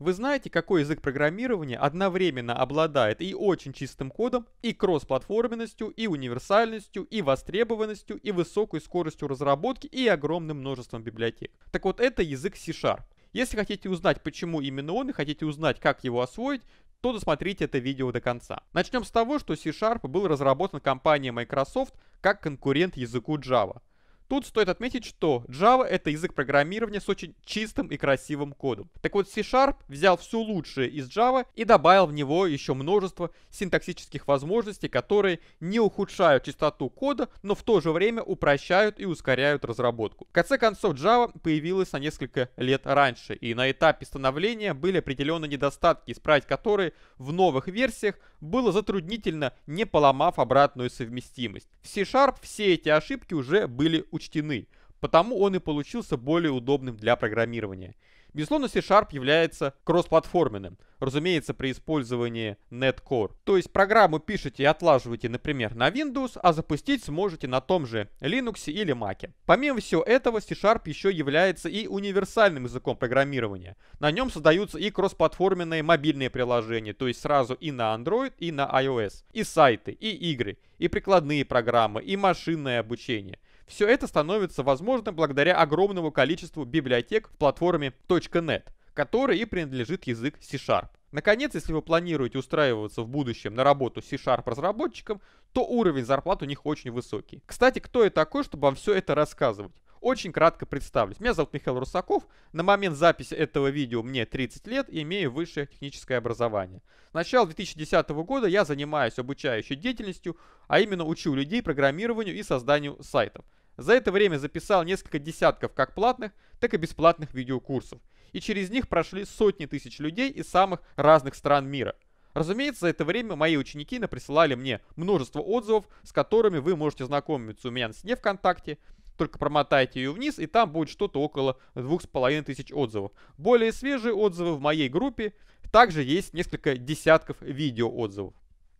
Вы знаете, какой язык программирования одновременно обладает и очень чистым кодом, и кроссплатформенностью, и универсальностью, и востребованностью, и высокой скоростью разработки, и огромным множеством библиотек. Так вот, это язык C-Sharp. Если хотите узнать, почему именно он, и хотите узнать, как его освоить, то досмотрите это видео до конца. Начнем с того, что C-Sharp был разработан компанией Microsoft как конкурент языку Java. Тут стоит отметить, что Java это язык программирования с очень чистым и красивым кодом. Так вот, C-Sharp взял все лучшее из Java и добавил в него еще множество синтаксических возможностей, которые не ухудшают чистоту кода, но в то же время упрощают и ускоряют разработку. В конце концов, Java появилась на несколько лет раньше, и на этапе становления были определены недостатки, исправить которые в новых версиях было затруднительно, не поломав обратную совместимость. В C-Sharp все эти ошибки уже были учтены учтены, потому он и получился более удобным для программирования. Безусловно, C-Sharp является кроссплатформенным, разумеется, при использовании NetCore. То есть программу пишете и отлаживаете, например, на Windows, а запустить сможете на том же Linux или Mac. Помимо всего этого, C-Sharp еще является и универсальным языком программирования. На нем создаются и кроссплатформенные мобильные приложения, то есть сразу и на Android, и на iOS, и сайты, и игры, и прикладные программы, и машинное обучение – все это становится возможным благодаря огромному количеству библиотек в платформе .NET, которой и принадлежит язык C-Sharp. Наконец, если вы планируете устраиваться в будущем на работу C-Sharp разработчиком, то уровень зарплат у них очень высокий. Кстати, кто я такой, чтобы вам все это рассказывать? Очень кратко представлюсь. Меня зовут Михаил Русаков. На момент записи этого видео мне 30 лет и имею высшее техническое образование. С начала 2010 года я занимаюсь обучающей деятельностью, а именно учу людей программированию и созданию сайтов. За это время записал несколько десятков как платных, так и бесплатных видеокурсов. И через них прошли сотни тысяч людей из самых разных стран мира. Разумеется, за это время мои ученики наприсылали мне множество отзывов, с которыми вы можете знакомиться у меня на стене ВКонтакте, только промотайте ее вниз, и там будет что-то около 2500 отзывов. Более свежие отзывы в моей группе, также есть несколько десятков видео отзывов.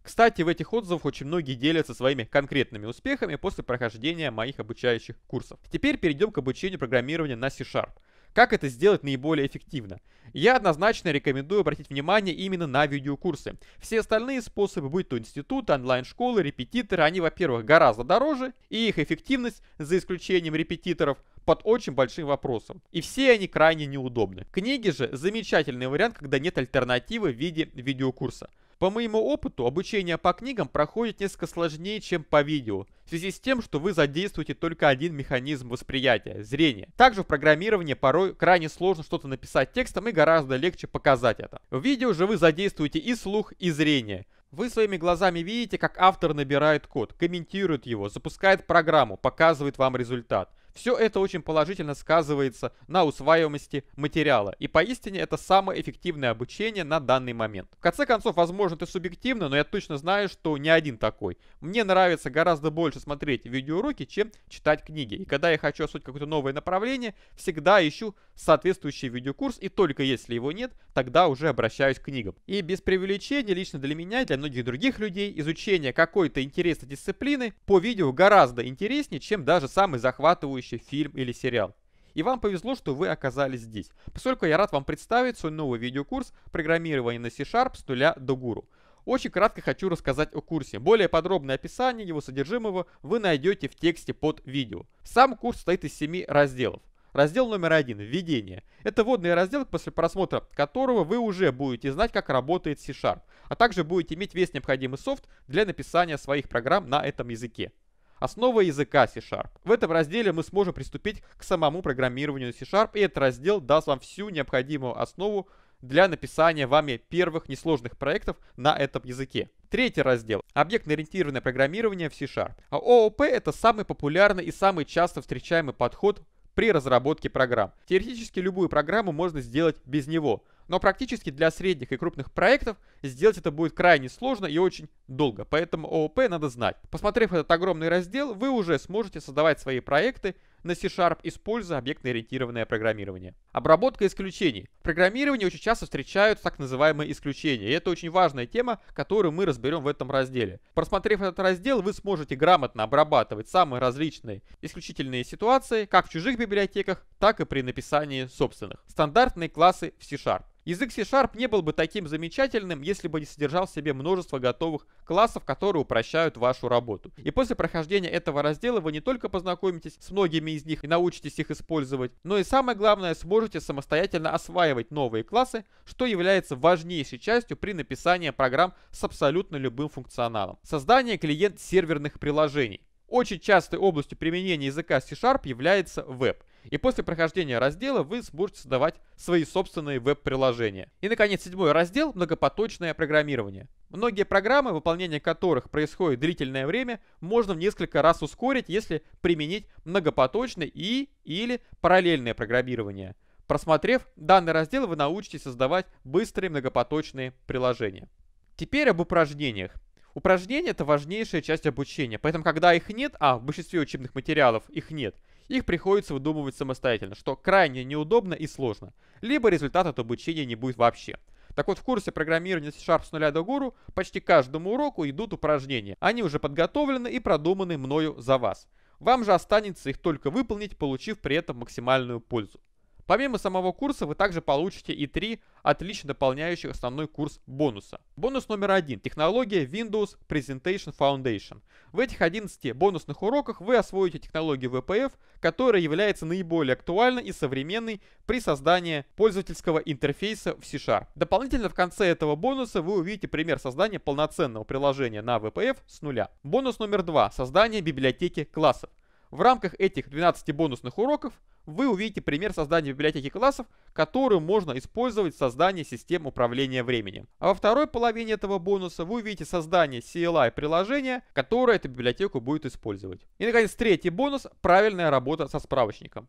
Кстати, в этих отзывах очень многие делятся своими конкретными успехами после прохождения моих обучающих курсов. Теперь перейдем к обучению программирования на C-Sharp. Как это сделать наиболее эффективно? Я однозначно рекомендую обратить внимание именно на видеокурсы. Все остальные способы, будь то институт, онлайн-школы, репетиторы, они, во-первых, гораздо дороже, и их эффективность, за исключением репетиторов, под очень большим вопросом. И все они крайне неудобны. Книги же замечательный вариант, когда нет альтернативы в виде видеокурса. По моему опыту, обучение по книгам проходит несколько сложнее, чем по видео – в связи с тем, что вы задействуете только один механизм восприятия – зрение. Также в программировании порой крайне сложно что-то написать текстом и гораздо легче показать это. В видео же вы задействуете и слух, и зрение. Вы своими глазами видите, как автор набирает код, комментирует его, запускает программу, показывает вам результат. Все это очень положительно сказывается на усваиваемости материала, и поистине это самое эффективное обучение на данный момент. В конце концов, возможно, это субъективно, но я точно знаю, что не один такой. Мне нравится гораздо больше смотреть видеоуроки, чем читать книги. И когда я хочу освоить какое-то новое направление, всегда ищу соответствующий видеокурс, и только если его нет, тогда уже обращаюсь к книгам. И без преувеличения, лично для меня и для многих других людей, изучение какой-то интересной дисциплины по видео гораздо интереснее, чем даже самый захватывающий соответствующий фильм или сериал. И вам повезло, что вы оказались здесь, поскольку я рад вам представить свой новый видеокурс программирования на C-Sharp с нуля до гуру. Очень кратко хочу рассказать о курсе. Более подробное описание его содержимого вы найдете в тексте под видео. Сам курс состоит из 7 разделов. Раздел номер один – введение. Это вводный раздел, после просмотра которого вы уже будете знать, как работает C-Sharp, а также будете иметь весь необходимый софт для написания своих программ на этом языке. Основа языка C-Sharp. В этом разделе мы сможем приступить к самому программированию C-Sharp, и этот раздел даст вам всю необходимую основу для написания вами первых несложных проектов на этом языке. Третий раздел – объектно-ориентированное программирование в C-Sharp. А ООП – это самый популярный и самый часто встречаемый подход при разработке программ. Теоретически любую программу можно сделать без него, но практически для средних и крупных проектов сделать это будет крайне сложно и очень долго, поэтому ООП надо знать. Посмотрев этот огромный раздел, вы уже сможете создавать свои проекты на C-Sharp, используя объектно-ориентированное программирование. Обработка исключений. В программировании очень часто встречаются так называемые исключения, и это очень важная тема, которую мы разберем в этом разделе. Просмотрев этот раздел, вы сможете грамотно обрабатывать самые различные исключительные ситуации, как в чужих библиотеках, так и при написании собственных. Стандартные классы в C-Sharp. Язык C-Sharp не был бы таким замечательным, если бы не содержал в себе множество готовых классов, которые упрощают вашу работу. И после прохождения этого раздела вы не только познакомитесь с многими из них и научитесь их использовать, но и самое главное, сможете самостоятельно осваивать новые классы, что является важнейшей частью при написании программ с абсолютно любым функционалом. Создание клиент-серверных приложений. Очень частой областью применения языка C-Sharp является веб. И после прохождения раздела вы сможете создавать свои собственные веб-приложения. И, наконец, седьмой раздел – многопоточное программирование. Многие программы, выполнение которых происходит длительное время, можно в несколько раз ускорить, если применить многопоточное и или параллельное программирование. Просмотрев данный раздел, вы научитесь создавать быстрые многопоточные приложения. Теперь об упражнениях. Упражнения – это важнейшая часть обучения, поэтому когда их нет, а в большинстве учебных материалов их нет – их приходится выдумывать самостоятельно, что крайне неудобно и сложно. Либо результат от обучения не будет вообще. Так вот, в курсе программирования C-Sharp с нуля до гуру почти каждому уроку идут упражнения. Они уже подготовлены и продуманы мною за вас. Вам же останется их только выполнить, получив при этом максимальную пользу. Помимо самого курса вы также получите и три отлично дополняющих основной курс бонуса. Бонус номер один – технология Windows Presentation Foundation. В этих 11 бонусных уроках вы освоите технологию VPF, которая является наиболее актуальной и современной при создании пользовательского интерфейса в C-Sharp. Дополнительно в конце этого бонуса вы увидите пример создания полноценного приложения на VPF с нуля. Бонус номер два – создание библиотеки классов. В рамках этих 12 бонусных уроков вы увидите пример создания библиотеки классов, которую можно использовать в создании систем управления временем. А во второй половине этого бонуса вы увидите создание CLI приложения, которое эту библиотеку будет использовать. И наконец третий бонус – правильная работа со справочником.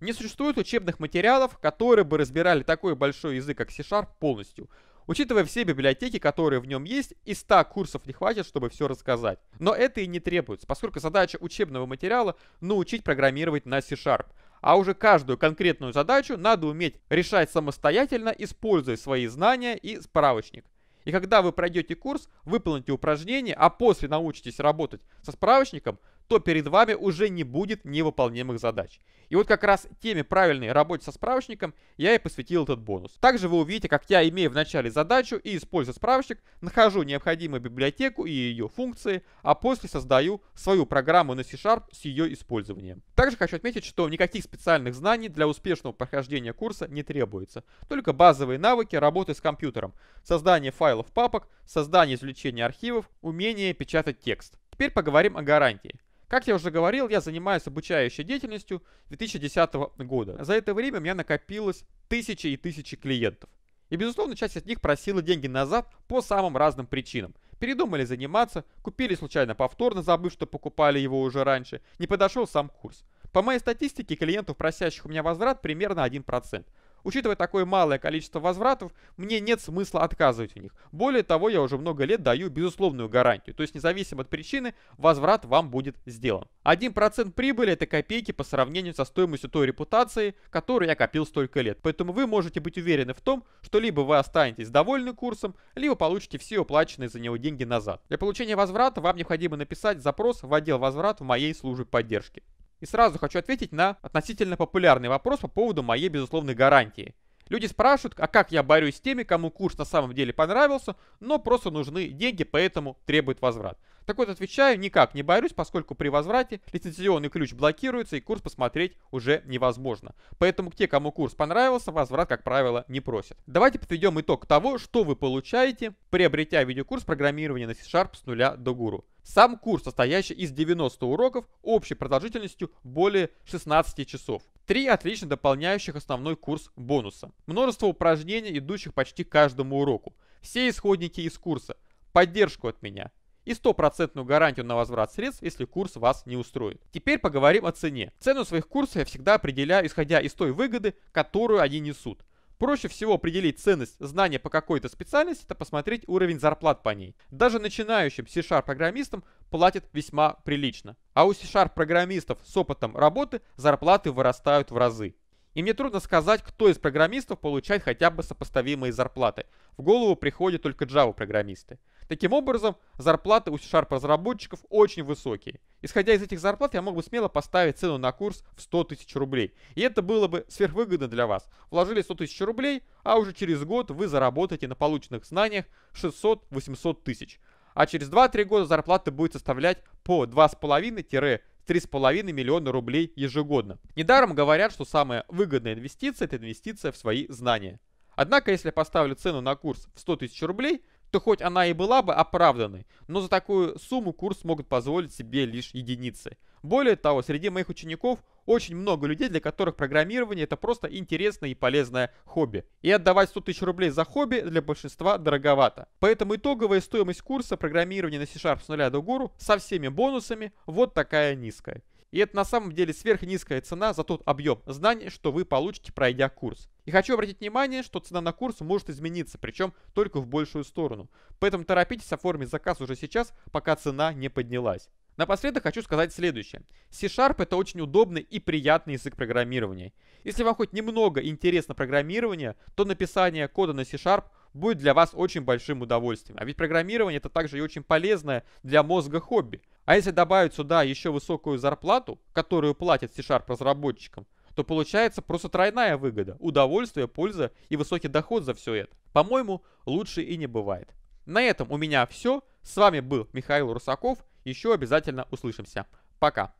Не существует учебных материалов, которые бы разбирали такой большой язык, как C-Sharp полностью. Учитывая все библиотеки, которые в нем есть, и 100 курсов не хватит, чтобы все рассказать. Но это и не требуется, поскольку задача учебного материала – научить программировать на C-Sharp – а уже каждую конкретную задачу надо уметь решать самостоятельно, используя свои знания и справочник. И когда вы пройдете курс, выполните упражнение, а после научитесь работать со справочником, то перед вами уже не будет невыполнимых задач. И вот как раз теме правильной работы со справочником я и посвятил этот бонус. Также вы увидите, как я, имею в начале задачу и используя справочник, нахожу необходимую библиотеку и ее функции, а после создаю свою программу на C-Sharp с ее использованием. Также хочу отметить, что никаких специальных знаний для успешного прохождения курса не требуется. Только базовые навыки работы с компьютером, создание файлов папок, создание извлечения архивов, умение печатать текст. Теперь поговорим о гарантии. Как я уже говорил, я занимаюсь обучающей деятельностью 2010 года. За это время у меня накопилось тысячи и тысячи клиентов. И, безусловно, часть из них просила деньги назад по самым разным причинам. Передумали заниматься, купили случайно повторно, забыв, что покупали его уже раньше, не подошел сам курс. По моей статистике, клиентов, просящих у меня возврат, примерно 1%. Учитывая такое малое количество возвратов, мне нет смысла отказывать в них. Более того, я уже много лет даю безусловную гарантию, то есть независимо от причины, возврат вам будет сделан. 1% прибыли это копейки по сравнению со стоимостью той репутации, которую я копил столько лет. Поэтому вы можете быть уверены в том, что либо вы останетесь довольны курсом, либо получите все уплаченные за него деньги назад. Для получения возврата вам необходимо написать запрос в отдел возврат в моей службе поддержки. И сразу хочу ответить на относительно популярный вопрос по поводу моей безусловной гарантии. Люди спрашивают, а как я борюсь с теми, кому курс на самом деле понравился, но просто нужны деньги, поэтому требует возврат. Так вот, отвечаю, никак не борюсь, поскольку при возврате лицензионный ключ блокируется и курс посмотреть уже невозможно. Поэтому те, кому курс понравился, возврат, как правило, не просят. Давайте подведем итог того, что вы получаете, приобретя видеокурс программирования на C-Sharp с нуля до гуру. Сам курс, состоящий из 90 уроков, общей продолжительностью более 16 часов. Три отлично дополняющих основной курс бонуса. Множество упражнений, идущих почти каждому уроку. Все исходники из курса. Поддержку от меня. И стопроцентную гарантию на возврат средств, если курс вас не устроит. Теперь поговорим о цене. Цену своих курсов я всегда определяю, исходя из той выгоды, которую они несут. Проще всего определить ценность знания по какой-то специальности, это посмотреть уровень зарплат по ней. Даже начинающим C-Sharp программистам платят весьма прилично. А у C-Sharp программистов с опытом работы зарплаты вырастают в разы. И мне трудно сказать, кто из программистов получает хотя бы сопоставимые зарплаты. В голову приходят только Java-программисты. Таким образом, зарплаты у C-Sharp разработчиков очень высокие – Исходя из этих зарплат, я мог бы смело поставить цену на курс в 100 тысяч рублей. И это было бы сверхвыгодно для вас. Вложили 100 тысяч рублей, а уже через год вы заработаете на полученных знаниях 600-800 тысяч. А через 2-3 года зарплата будет составлять по 2,5- 3,5 миллиона рублей ежегодно. Недаром говорят, что самая выгодная инвестиция – это инвестиция в свои знания. Однако, если я поставлю цену на курс в 100 тысяч рублей, то хоть она и была бы оправданной, но за такую сумму курс могут позволить себе лишь единицы. Более того, среди моих учеников очень много людей, для которых программирование это просто интересное и полезное хобби. И отдавать 100 тысяч рублей за хобби для большинства дороговато. Поэтому итоговая стоимость курса программирования на C-Sharp с нуля до гуру со всеми бонусами вот такая низкая. И это на самом деле сверхнизкая цена за тот объем знаний, что вы получите, пройдя курс. И хочу обратить внимание, что цена на курс может измениться, причем только в большую сторону. Поэтому торопитесь оформить заказ уже сейчас, пока цена не поднялась. Напоследок хочу сказать следующее. C-Sharp это очень удобный и приятный язык программирования. Если вам хоть немного интересно программирование, то написание кода на C-Sharp будет для вас очень большим удовольствием. А ведь программирование это также и очень полезное для мозга хобби. А если добавить сюда еще высокую зарплату, которую платят C-Sharp разработчикам, то получается просто тройная выгода – удовольствие, польза и высокий доход за все это. По-моему, лучше и не бывает. На этом у меня все. С вами был Михаил Русаков. Еще обязательно услышимся. Пока.